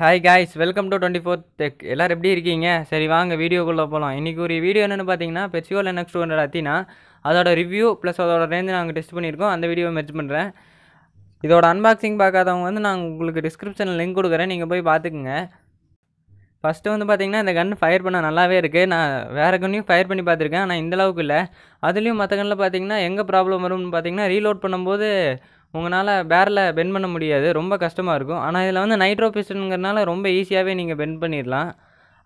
hi guys welcome to twenty four tech எல்லோரும் எப்படி இருக்கீங்க சரி வாங்க வீடியோக்குள்ளே போகலாம் இன்றைக்கி ஒரு வீடியோ என்னென்னு பார்த்தீங்கன்னா பெட்சியோல் என்ன நெக்ஸ்ட் ஹண்ட்ரட் அத்தினா அதோட ரிவ்யூ ப்ளஸ் அதோட ரேஞ்சு நாங்கள் டெஸ்ட் பண்ணியிருக்கோம் அந்த வீடியோ மெச் பண்ணுறேன் இதோட அன்பாக்சிங் பார்க்காதவங்க வந்து நான் உங்களுக்கு டிஸ்கிரிப்ஷனில் லிங்க் கொடுக்குறேன் நீங்கள் போய் பார்த்துக்குங்க ஃபஸ்ட்டு வந்து பார்த்திங்கன்னா இந்த கன் ஃபயர் பண்ண நல்லாவே இருக்குது நான் வேறு கன்னையும் ஃபயர் பண்ணி பார்த்துருக்கேன் ஆனால் இந்தளவுக்கு இல்லை அதுலேயும் மற்ற கண்ணில் பார்த்திங்கன்னா எங்கே ப்ராப்ளம் வரும்னு பார்த்திங்கன்னா ரீலோட் பண்ணும்போது உங்களால் பேரில் பெண்ட் பண்ண முடியாது ரொம்ப கஷ்டமாக இருக்கும் ஆனால் இதில் வந்து நைட்ரோ பிஸ்டனுங்கிறனால ரொம்ப ஈஸியாகவே நீங்கள் பெண்ட் பண்ணிடலாம்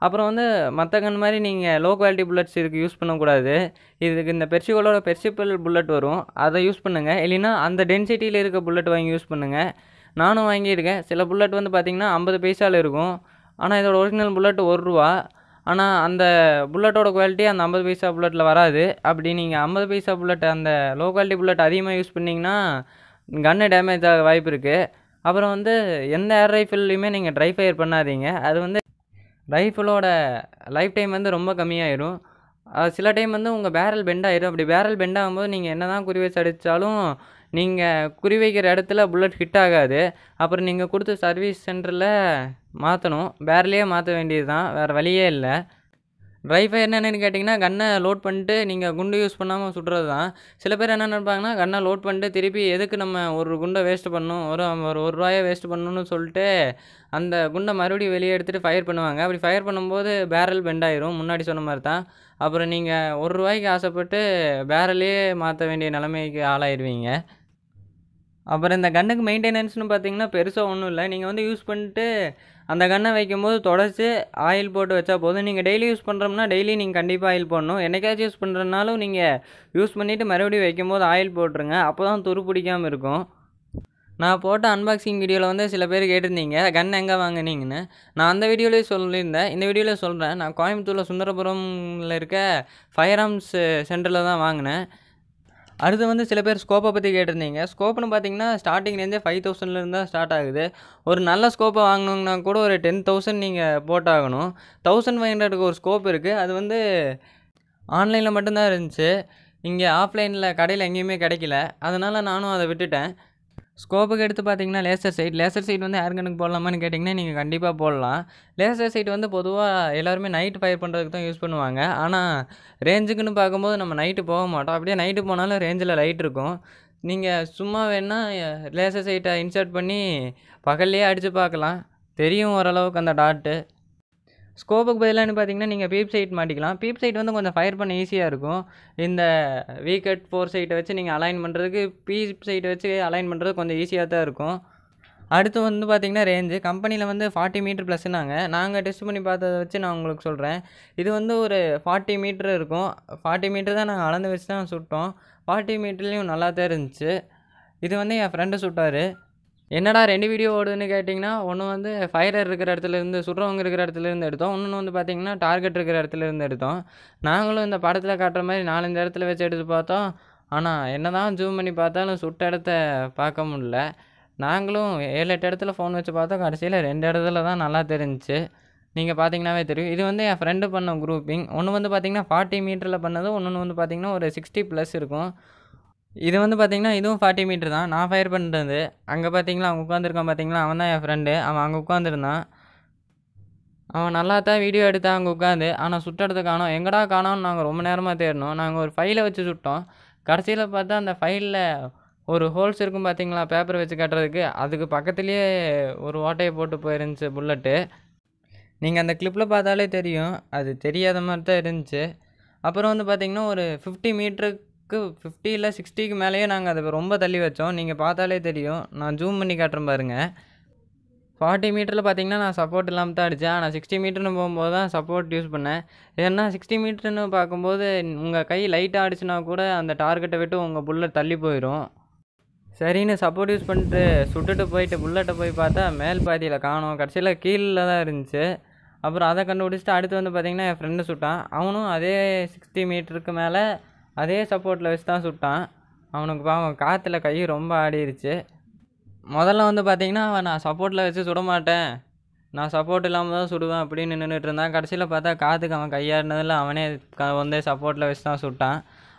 அப்புறம் வந்து மற்ற கன் மாதிரி நீங்கள் லோ குவாலிட்டி புல்லட்ஸ் இதுக்கு யூஸ் பண்ணக்கூடாது இதுக்கு இந்த பெர்சிகோலோட பெர்சிபிள் புல்லட் வரும் அதை யூஸ் பண்ணுங்கள் இல்லைனா அந்த டென்சிட்டியில் இருக்க புல்லட் வாங்கி யூஸ் பண்ணுங்கள் நானும் வாங்கியிருக்கேன் சில புல்லட் வந்து பார்த்திங்கன்னா ஐம்பது பைசாவில் இருக்கும் ஆனால் இதோட ஒரிஜினல் புல்லட் ஒரு ரூபா ஆனால் அந்த புல்லட்டோட குவாலிட்டி அந்த ஐம்பது பைசா புல்லட்டில் வராது அப்படி நீங்கள் ஐம்பது பைசா புல்லட் அந்த லோ குவாலிட்டி புல்லட் அதிகமாக யூஸ் பண்ணிங்கன்னா கன்னு டேமேஜ் ஆக வாய்ப்பு இருக்குது அப்புறம் வந்து எந்த ஏர் ரைஃபிள்லையுமே நீங்கள் ட்ரை ஃபயர் பண்ணாதீங்க அது வந்து ரைஃபிளோட லைஃப் டைம் வந்து ரொம்ப கம்மியாயிடும் சில டைம் வந்து உங்கள் பேரல் பெண்ட் ஆகிடும் அப்படி பேரல் பெண்ட் ஆகும்போது நீங்கள் என்ன தான் குறி வச்சு அடித்தாலும் நீங்கள் குறி வைக்கிற இடத்துல புல்லட் ஹிட் ஆகாது அப்புறம் நீங்கள் கொடுத்த சர்வீஸ் சென்டரில் மாற்றணும் பேரலையே மாற்ற வேண்டியது தான் வேறு வழியே இல்லை ட்ரை ஃபயர் என்னென்னு கேட்டிங்கன்னா கண்ணை லோட் பண்ணிட்டு நீங்கள் குண்டு யூஸ் பண்ணாமல் சுடுறது தான் சில பேர் என்ன நினைப்பாங்கன்னா கண்ணை லோட் பண்ணிட்டு திருப்பி எதுக்கு நம்ம ஒரு குண்டை வேஸ்ட் பண்ணணும் ஒரு ஒரு ஒரு ரூபாயை வேஸ்ட் பண்ணணும்னு சொல்லிட்டு அந்த குண்டை மறுபடியும் வெளியே எடுத்துகிட்டு ஃபயர் பண்ணுவாங்க அப்படி ஃபயர் பண்ணும்போது பேரல் பெண்ட் ஆயிரும் முன்னாடி சொன்ன மாதிரி தான் அப்புறம் நீங்கள் ஒரு ரூபாய்க்கு ஆசைப்பட்டு பேரலே மாற்ற வேண்டிய நிலைமைக்கு ஆளாயிடுவீங்க அப்புறம் இந்த கன்னுக்கு மெயின்டெனன்ஸ்னு பார்த்தீங்கன்னா பெருசாக ஒன்றும் இல்லை நீங்கள் வந்து யூஸ் பண்ணிட்டு அந்த கன்னை வைக்கும்போது தொடச்சி ஆயில் போட்டு வச்சா போதும் நீங்கள் டெய்லி யூஸ் பண்ணுறோம்னா டெய்லி நீங்கள் கண்டிப்பாக ஆயில் போடணும் என்றைக்காச்சும் யூஸ் பண்ணுறதுனாலும் நீங்கள் யூஸ் பண்ணிவிட்டு மறுபடியும் வைக்கும்போது ஆயில் போட்டுருங்க அப்போ தான் துரு பிடிக்காமல் இருக்கும் நான் போட்ட அன்பாக்சிங் வீடியோவில் வந்து சில பேர் கேட்டிருந்தீங்க கன் எங்கே வாங்கினீங்கன்னு நான் அந்த வீடியோலேயே சொல்லியிருந்தேன் இந்த வீடியோவில் சொல்கிறேன் நான் கோயம்புத்தூரில் சுந்தரபுரமில் இருக்க ஃபயர் ஆர்ம்ஸ் சென்டரில் தான் வாங்கினேன் அடுத்து வந்து சில பேர் ஸ்கோப்பை பற்றி கேட்டிருந்தீங்க ஸ்கோப்னு பார்த்தீங்கன்னா ஸ்டார்டிங்லேருந்தே ஃபைவ் தௌசண்ட்லேருந்து தான் ஸ்டார்ட் ஆகுது ஒரு நல்ல ஸ்கோப்பை வாங்கணுங்கன்னா கூட ஒரு டென் தௌசண்ட் நீங்கள் போட்டாகணும் தௌசண்ட் ஃபைவ் ஹண்ட்ரடுக்கு ஒரு ஸ்கோப் இருக்குது அது வந்து ஆன்லைனில் மட்டும்தான் இருந்துச்சு இங்கே ஆஃப்லைனில் கடையில் எங்கேயுமே கிடைக்கல அதனால் நானும் அதை விட்டுட்டேன் ஸ்கோப்புக்கு எடுத்து பார்த்தீங்கன்னா லேசர் சைட் லேசர் சைட் வந்து ஏர்கனுக்கு போடலாமான்னு கேட்டிங்கன்னா நீங்கள் கண்டிப்பாக போடலாம் லேசர் சைட் வந்து பொதுவாக எல்லாருமே நைட்டு ஃபயர் பண்ணுறதுக்கு தான் யூஸ் பண்ணுவாங்க ஆனால் ரேஞ்சுக்குன்னு பார்க்கும்போது நம்ம நைட்டு போக மாட்டோம் அப்படியே நைட்டு போனாலும் ரேஞ்சில் லைட் இருக்கும் நீங்கள் சும்மா வேணால் லேசர் சைட்டை இன்சர்ட் பண்ணி பகல்லையே அடித்து பார்க்கலாம் தெரியும் ஓரளவுக்கு அந்த டாட்டு ஸ்கோப்புக்கு பதிலாக பார்த்தீங்கன்னா நீங்கள் பீப் சைட் மாட்டிக்கலாம் பீப் சைட் வந்து கொஞ்சம் ஃபயர் பண்ண ஈஸியாக இருக்கும் இந்த வீக்கட் ஃபோர் சைட்டை வச்சு நீங்கள் அலைன் பண்ணுறதுக்கு பீப் சைட்டை வச்சு அலைன் பண்ணுறது கொஞ்சம் ஈஸியாக தான் இருக்கும் அடுத்து வந்து பார்த்திங்கன்னா ரேஞ்சு கம்பெனியில் வந்து ஃபார்ட்டி மீட்ரு ப்ளஸ்னாங்க நாங்கள் டெஸ்ட் பண்ணி பார்த்ததை வச்சு நான் உங்களுக்கு சொல்கிறேன் இது வந்து ஒரு ஃபார்ட்டி மீட்ரு இருக்கும் ஃபார்ட்டி மீட்ரு தான் நாங்கள் அளந்து வச்சு தான் சுட்டோம் ஃபார்ட்டி மீட்டர்லேயும் நல்லா தான் இருந்துச்சு இது வந்து என் ஃப்ரெண்டு சுட்டார் என்னடா ரெண்டு வீடியோ ஓடுதுன்னு கேட்டிங்கன்னா ஒன்று வந்து ஃபயரர் இருக்கிற இடத்துல இருந்து சுடுறவங்க இருக்கிற இடத்துல இருந்து எடுத்தோம் இன்னொன்று வந்து பார்த்திங்கன்னா டார்கெட் இருக்கிற இடத்துல இருந்து எடுத்தோம் நாங்களும் இந்த படத்தில் காட்டுற மாதிரி நாலஞ்சு இடத்துல வச்சு எடுத்து பார்த்தோம் ஆனால் என்ன தான் ஜூம் பண்ணி பார்த்தாலும் சுட்ட இடத்த பார்க்க முடில நாங்களும் ஏழு எட்டு இடத்துல ஃபோன் வச்சு பார்த்தோம் கடைசியில் ரெண்டு இடத்துல தான் நல்லா தெரிஞ்சிச்சு நீங்கள் பார்த்தீங்கன்னாவே தெரியும் இது வந்து என் ஃப்ரெண்டு பண்ண குரூப்பிங் ஒன்று வந்து பார்த்திங்கன்னா ஃபார்ட்டி மீட்டரில் பண்ணதும் ஒன்று வந்து பார்த்திங்கன்னா ஒரு சிக்ஸ்டி ப்ளஸ் இருக்கும் இது வந்து பார்த்திங்கன்னா இதுவும் ஃபார்ட்டி மீட்டர் தான் நான் ஃபயர் பண்ணுறது அங்கே பார்த்தீங்களா அவங்க உட்காந்துருக்கான் பார்த்தீங்களா அவன் தான் என் ஃப்ரெண்டு அவன் அங்கே உட்காந்துருந்தான் அவன் நல்லா தான் வீடியோ எடுத்தான் அங்கே உட்காந்து ஆனால் சுட்டுறது காணோம் எங்கடா காணோம்னு நாங்கள் ரொம்ப நேரமாக தேடினோம் நாங்கள் ஒரு ஃபைலை வச்சு சுட்டோம் கடைசியில் பார்த்தா அந்த ஃபைலில் ஒரு ஹோல்ஸ் இருக்கும் பார்த்தீங்களா பேப்பர் வச்சு கட்டுறதுக்கு அதுக்கு பக்கத்துலேயே ஒரு ஓட்டையை போட்டு போயிருந்துச்சு புல்லட்டு நீங்கள் அந்த கிளிப்பில் பார்த்தாலே தெரியும் அது தெரியாத மாதிரி தான் இருந்துச்சு அப்புறம் வந்து பார்த்திங்கன்னா ஒரு ஃபிஃப்டி மீட்ரு சிக்ஸ்க்கு ஃபிஃப்டி இல்லை சிக்ஸ்டிக்கு மேலேயே நாங்கள் அதை ரொம்ப தள்ளி வச்சோம் நீங்கள் பார்த்தாலே தெரியும் நான் ஜூம் பண்ணி காட்டுறேன் பாருங்கள் ஃபார்ட்டி மீட்டரில் பார்த்தீங்கன்னா நான் சப்போர்ட் இல்லாமல் தான் அடித்தேன் ஆனால் சிக்ஸ்டி மீட்டர்னு போகும்போது தான் சப்போர்ட் யூஸ் பண்ணேன் ஏன்னா சிக்ஸ்டி மீட்டர்னு பார்க்கும்போது உங்கள் கை லைட்டாக அடிச்சுனா கூட அந்த டார்கெட்டை விட்டு உங்கள் புல்லட் தள்ளி போயிடும் சரின்னு சப்போர்ட் யூஸ் பண்ணிட்டு சுட்டுட்டு போயிட்டு புல்லட்டை போய் பார்த்தா மேல் பாதியில் காணும் கடைசியில் கீழே தான் இருந்துச்சு அப்புறம் அதை கண்டுபிடிச்சிட்டு அடுத்து வந்து பார்த்திங்கன்னா என் ஃப்ரெண்டு சுட்டான் அவனும் அதே சிக்ஸ்டி மீட்டருக்கு மேலே அதே சப்போர்ட்டில் வச்சு தான் சுட்டான் அவனுக்கு பாவம் காற்றுல கை ரொம்ப ஆடிருச்சு முதல்ல வந்து பார்த்திங்கன்னா அவன் நான் சப்போர்ட்டில் வச்சு சுட மாட்டேன் நான் சப்போர்ட் இல்லாமல் தான் சுடுவேன் அப்படின்னு நின்றுட்டு இருந்தான் கடைசியில் பார்த்தா காற்றுக்கு அவன் கையாடினதில் அவனே வந்து சப்போர்ட்டில் வச்சு தான் சுட்டான்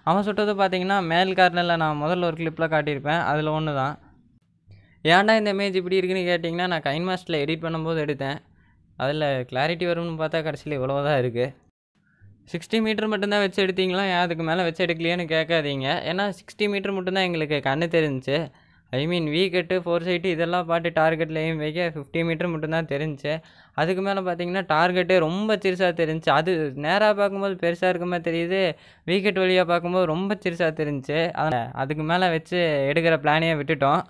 அவன் சுட்டது பார்த்திங்கன்னா மேல் கார்னரில் நான் முதல்ல ஒரு கிளிப்பில் காட்டியிருப்பேன் அதில் ஒன்று தான் ஏன்டா இந்த இமேஜ் இப்படி இருக்குன்னு கேட்டிங்கன்னா நான் கைன் மாஸ்டரில் எடிட் பண்ணும்போது எடுத்தேன் அதில் கிளாரிட்டி வரும்னு பார்த்தா கடைசியில் இவ்வளோ தான் இருக்குது சிக்ஸ்டி மீட்டர் மட்டும்தான் வச்சு எடுத்தீங்களா ஏன் அதுக்கு மேலே வச்சு எடுக்கலையேன்னு கேட்காதீங்க ஏன்னா சிக்ஸ்டி மீட்டர் மட்டும்தான் எங்களுக்கு கண்ணு தெரிஞ்சு ஐ மீன் வீக்கெட்டு ஃபோர் சைட்டு இதெல்லாம் பாட்டு டார்கெட்லேயும் வைக்க ஃபிஃப்டி மீட்டர் மட்டும்தான் தெரிஞ்சு அதுக்கு மேலே பார்த்தீங்கன்னா டார்கெட்டே ரொம்ப சிறுசாக தெரிஞ்சு அது நேராக பார்க்கும்போது பெருசாக இருக்குமா தெரியுது வீக்கெட் வழியாக பார்க்கும்போது ரொம்ப சிறுசாக தெரிஞ்சு அதுக்கு மேலே வச்சு எடுக்கிற பிளானையே விட்டுட்டோம்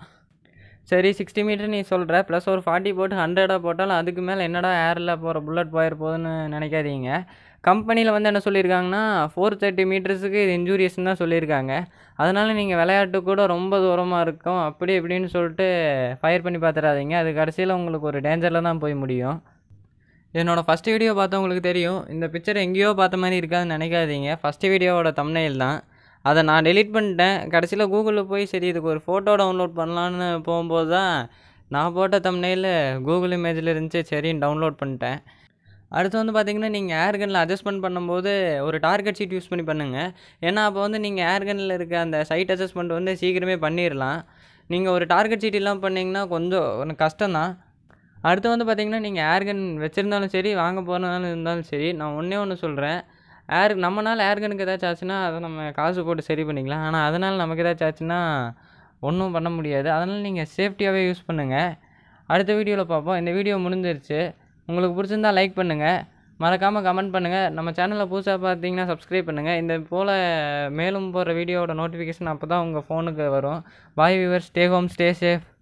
சரி சிக்ஸ்டி மீட்டர் நீ சொல்கிற ப்ளஸ் ஒரு ஃபார்ட்டி போட்டு ஹண்ட்ரடாக போட்டாலும் அதுக்கு மேலே என்னடா ஏரில் போகிற புல்லட் போயிரு போகுதுன்னு நினைக்காதீங்க கம்பெனியில் வந்து என்ன சொல்லியிருக்காங்கன்னா ஃபோர் தேர்ட்டி மீட்டர்ஸுக்கு இது இன்ஜூரியஸ்ன்னு தான் சொல்லியிருக்காங்க அதனால் நீங்கள் விளையாட்டு கூட ரொம்ப தூரமாக இருக்கும் அப்படி இப்படின்னு சொல்லிட்டு ஃபயர் பண்ணி பார்த்துடாதீங்க அது கடைசியில் உங்களுக்கு ஒரு டேஞ்சரில் தான் போய் முடியும் என்னோடய ஃபஸ்ட்டு வீடியோ பார்த்தா உங்களுக்கு தெரியும் இந்த பிக்சர் எங்கேயோ பார்த்த மாதிரி இருக்காதுன்னு நினைக்காதீங்க ஃபஸ்ட்டு வீடியோவோட தம்னையில் தான் அதை நான் டெலிட் பண்ணிட்டேன் கடைசியில் கூகுளில் போய் சரி இதுக்கு ஒரு ஃபோட்டோ டவுன்லோட் பண்ணலான்னு போகும்போது தான் நான் போட்ட தம்னையில் கூகுள் இமேஜில் இருந்துச்சு சரின்னு டவுன்லோட் பண்ணிட்டேன் அடுத்து வந்து பார்த்திங்கன்னா நீங்கள் ஏர்கனில் அட்ஜஸ்ட்மெண்ட் பண்ணும்போது ஒரு டார்கெட் சீட் யூஸ் பண்ணி பண்ணுங்கள் ஏன்னா அப்போ வந்து நீங்கள் ஏர்கனில் இருக்க அந்த சைட் அட்ஜஸ்ட்மெண்ட் வந்து சீக்கிரமே பண்ணிடலாம் நீங்கள் ஒரு டார்கெட் சீட் இல்லாமல் பண்ணிங்கன்னா கொஞ்சம் கஷ்டம்தான் அடுத்து வந்து பார்த்திங்கன்னா நீங்கள் ஏர்கன் வச்சுருந்தாலும் சரி வாங்க போனாலும் இருந்தாலும் சரி நான் ஒன்றே ஒன்று சொல்கிறேன் ஏர் நம்மளால் ஏர்கனுக்கு ஏதாச்சும் ஆச்சுன்னா அதை நம்ம காசு போட்டு சரி பண்ணிக்கலாம் ஆனால் அதனால் நமக்கு ஏதாச்சும் ஆச்சுன்னா ஒன்றும் பண்ண முடியாது அதனால் நீங்கள் சேஃப்டியாகவே யூஸ் பண்ணுங்கள் அடுத்த வீடியோவில் பார்ப்போம் இந்த வீடியோ முடிஞ்சிருச்சு உங்களுக்கு பிடிச்சிருந்தா லைக் பண்ணுங்கள் மறக்காமல் கமெண்ட் பண்ணுங்கள் நம்ம சேனலில் புதுசாக பார்த்தீங்கன்னா சப்ஸ்கிரைப் பண்ணுங்கள் இந்த போல் மேலும் போகிற வீடியோட நோட்டிஃபிகேஷன் அப்போ தான் உங்கள் ஃபோனுக்கு வரும் bye viewer stay home stay safe